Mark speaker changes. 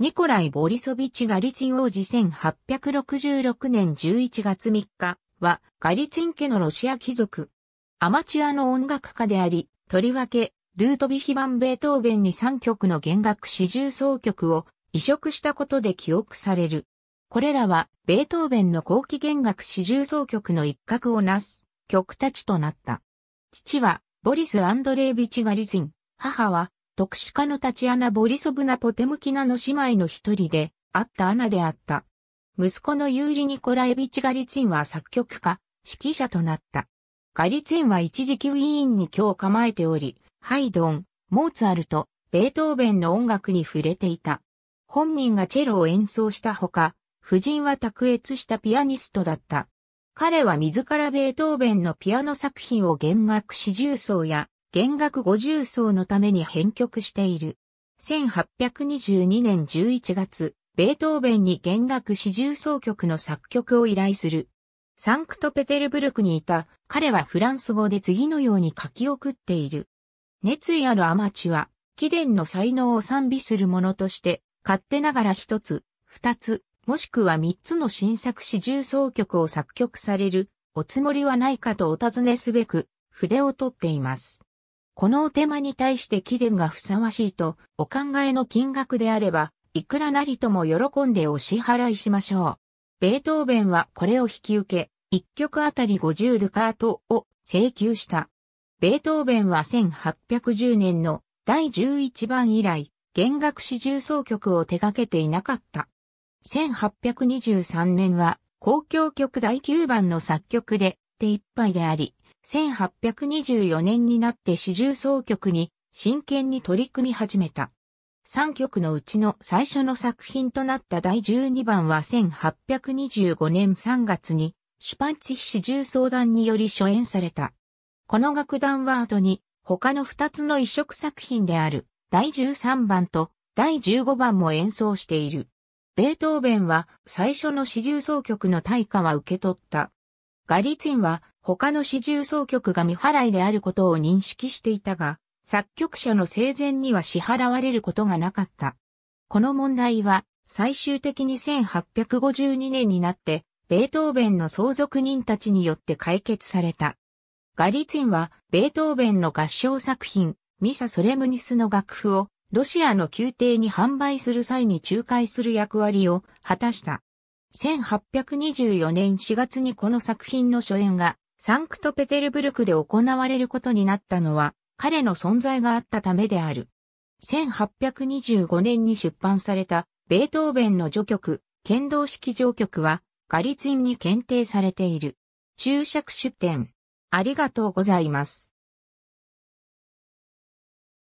Speaker 1: ニコライ・ボリソビチ・ガリツィン王子1866年11月3日はガリツィン家のロシア貴族。アマチュアの音楽家であり、とりわけ、ルートビヒバン・ベートーベンに3曲の弦楽四重奏曲を移植したことで記憶される。これらは、ベートーベンの後期弦楽四重奏曲の一角をなす曲たちとなった。父は、ボリス・アンドレービチ・ガリツィン、母は、特殊家のタチアナ・ボリソブナ・ポテムキナの姉妹の一人で、あったアナであった。息子のユーリ・ニコラエビチ・ガリツンは作曲家、指揮者となった。ガリツインは一時期ウィーンに今日構えており、ハイドン、モーツァルト、ベートーベンの音楽に触れていた。本人がチェロを演奏したほか、夫人は卓越したピアニストだった。彼は自らベートーベンのピアノ作品を弦楽四重奏や弦楽50奏のために編曲している。1822年11月、ベートーベンに弦楽四重奏曲の作曲を依頼する。サンクトペテルブルクにいた彼はフランス語で次のように書き送っている。熱意あるアマチュア、貴殿の才能を賛美するものとして、勝手ながら一つ、二つ、もしくは三つの新作四重奏曲を作曲される、おつもりはないかとお尋ねすべく、筆を取っています。このお手間に対して貴殿がふさわしいとお考えの金額であれば、いくらなりとも喜んでお支払いしましょう。ベートーベンはこれを引き受け、一曲あたり50ルカートを請求した。ベートーベンは1810年の第11番以来、弦楽四重奏曲を手掛けていなかった。1823年は、公共曲第9番の作曲で手一杯であり、1824年になって四重奏曲に真剣に取り組み始めた。3曲のうちの最初の作品となった第12番は1825年3月にシュパンツィ四重奏団により初演された。この楽団は後に他の2つの移植作品である第13番と第15番も演奏している。ベートーベンは最初の四重奏曲の対価は受け取った。ガリツィンは他の四重奏曲が未払いであることを認識していたが、作曲者の生前には支払われることがなかった。この問題は、最終的に1852年になって、ベートーベンの相続人たちによって解決された。ガリツィンは、ベートーベンの合唱作品、ミサ・ソレムニスの楽譜を、ロシアの宮廷に販売する際に仲介する役割を果たした。1824年4月にこの作品の初演がサンクトペテルブルクで行われることになったのは、彼の存在があったためである。1825年に出版された、ベートーベンの序曲、剣道式序曲は、ガリツィンに検定されている。注釈出典。ありがとうございます。